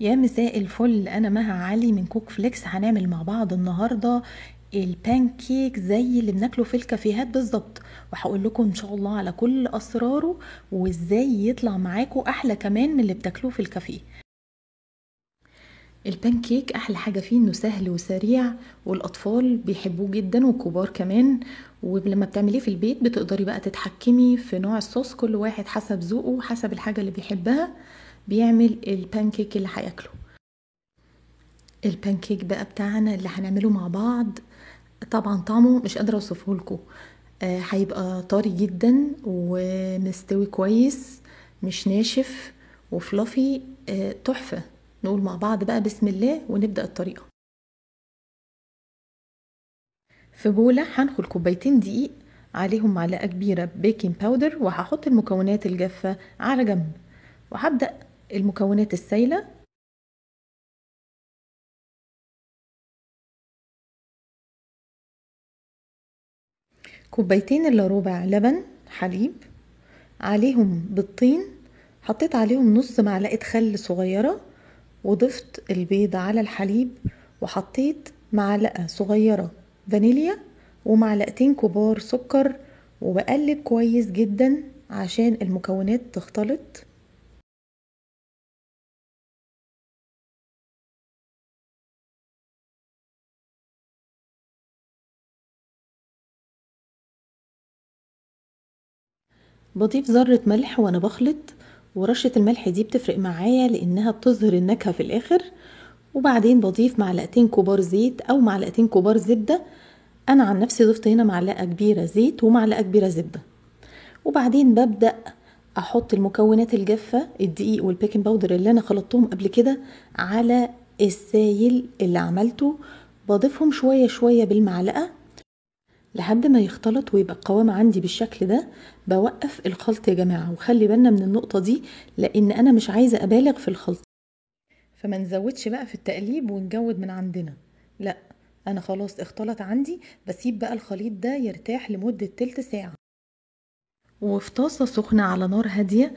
يا مساء الفل انا مها علي من كوك فليكس هنعمل مع بعض النهارده البان كيك زي اللي بناكله في الكافيهات بالظبط وهقول لكم ان شاء الله على كل اسراره وازاي يطلع معاكوا احلى كمان من اللي بتاكلوه في الكافيه البان كيك احلى حاجه فيه انه سهل وسريع والاطفال بيحبوه جدا والكبار كمان ولما بتعمليه في البيت بتقدري بقى تتحكمي في نوع الصوص كل واحد حسب ذوقه حسب الحاجه اللي بيحبها بيعمل البانكيك اللي هياكله البانكيك بقى بتاعنا اللي هنعمله مع بعض طبعا طعمه مش قادره اوصفه لكم آه، هيبقى طري جدا ومستوي كويس مش ناشف وفلافي آه، تحفه نقول مع بعض بقى بسم الله ونبدا الطريقه في بوله هنخل كوبايتين دقيق عليهم معلقه كبيره بيكنج باودر وهحط المكونات الجافه على جنب وهبدا المكونات السائلة كوبايتين الا ربع لبن حليب عليهم بالطين حطيت عليهم نص معلقة خل صغيرة وضفت البيض على الحليب وحطيت معلقة صغيرة فانيليا ومعلقتين كبار سكر وبقلب كويس جدا عشان المكونات تختلط بضيف ذرة ملح وأنا بخلط ورشة الملح دي بتفرق معايا لأنها بتظهر النكهة في الآخر وبعدين بضيف معلقتين كبار زيت أو معلقتين كبار زبدة أنا عن نفسي ضفت هنا معلقة كبيرة زيت ومعلقة كبيرة زبدة وبعدين ببدأ أحط المكونات الجافة الدقيق والبيكنج باودر اللي أنا خلطتهم قبل كده على السايل اللي عملته بضيفهم شوية شوية بالمعلقة لحد ما يختلط ويبقى القوام عندي بالشكل ده بوقف الخلط يا جماعة وخلي بالنا من النقطة دي لأن أنا مش عايزة أبالغ في الخلط فما نزودش بقى في التقليب ونجود من عندنا لا أنا خلاص اختلط عندي بسيب بقى الخليط ده يرتاح لمدة تلت ساعة وفي طاسة سخنة على نار هادية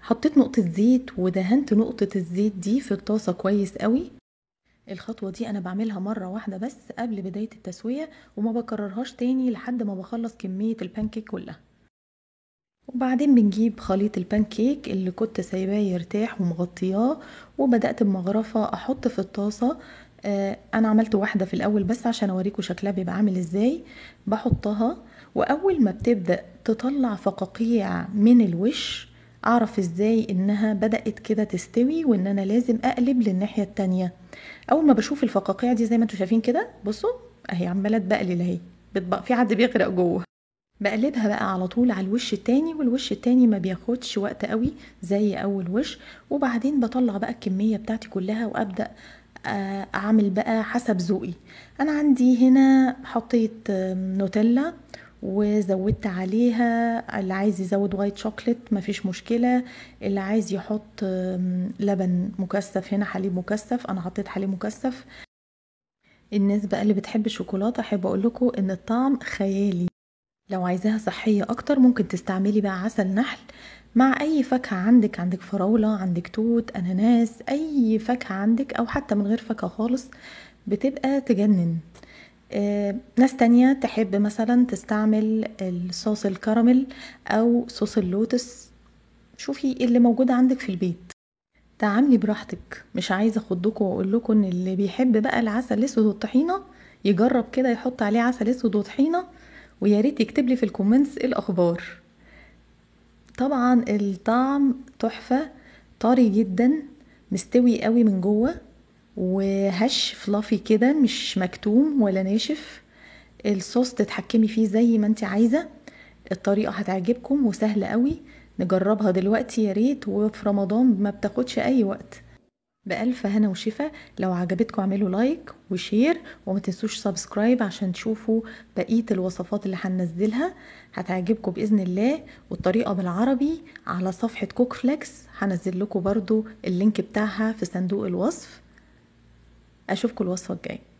حطيت نقطة زيت ودهنت نقطة الزيت دي في الطاسة كويس قوي الخطوة دي أنا بعملها مرة واحدة بس قبل بداية التسوية وما بكررهاش تاني لحد ما بخلص كمية البانكيك كلها وبعدين بنجيب خليط البانكيك اللي كنت سايباه يرتاح ومغطياه وبدأت بمغرفة أحط في الطاسة آه أنا عملت واحدة في الأول بس عشان أوريكم شكلها بيبقى عامل إزاي بحطها وأول ما بتبدأ تطلع فقاقيع من الوش اعرف ازاي انها بدأت كده تستوي وان انا لازم اقلب للناحية التانية اول ما بشوف الفقاقيع دي زي ما انتوا شايفين كده بصوا اهي عمالة تبقلل اهي بتبقى في حد بيغرق جوه بقلبها بقى على طول على الوش التاني والوش التاني ما بياخدش وقت قوي زي اول وش وبعدين بطلع بقى الكمية بتاعتي كلها وابدأ آه، اعمل بقى حسب ذوقي انا عندي هنا حطيت نوتيلا وزودت عليها اللي عايز يزود وايت شوكليت مفيش مشكله اللي عايز يحط لبن مكثف هنا حليب مكثف انا حطيت حليب مكثف الناس بقى اللي بتحب الشوكولاته احب اقول ان الطعم خيالي لو عايزاها صحيه اكتر ممكن تستعملي بقى عسل نحل مع اي فاكهه عندك عندك فراوله عندك توت اناناس اي فاكهه عندك او حتى من غير فاكهه خالص بتبقى تجنن آه، ناس تانية تحب مثلا تستعمل الصوص الكراميل او صوص اللوتس شوفي إيه اللي موجود عندك في البيت تعاملي براحتك مش عايزه أخدكم واقول لكم ان اللي بيحب بقى العسل الاسود والطحينه يجرب كده يحط عليه عسل اسود وطحينه ويا ريت يكتب لي في الكومنتس إيه الاخبار طبعا الطعم تحفه طري جدا مستوي قوي من جوه وهش فلافي كده مش مكتوم ولا ناشف الصوص تتحكمي فيه زي ما انت عايزه الطريقه هتعجبكم وسهله قوي نجربها دلوقتي يا ريت وفي رمضان ما بتاخدش اي وقت بألف هنا وشفا لو عجبتكم اعملوا لايك وشير وما تنسوش سبسكرايب عشان تشوفوا بقية الوصفات اللي هنزلها هتعجبكم بإذن الله والطريقة بالعربي على صفحة كوك فليكس هنزل لكم برضو اللينك بتاعها في صندوق الوصف اشوفكم الوصفه الجايه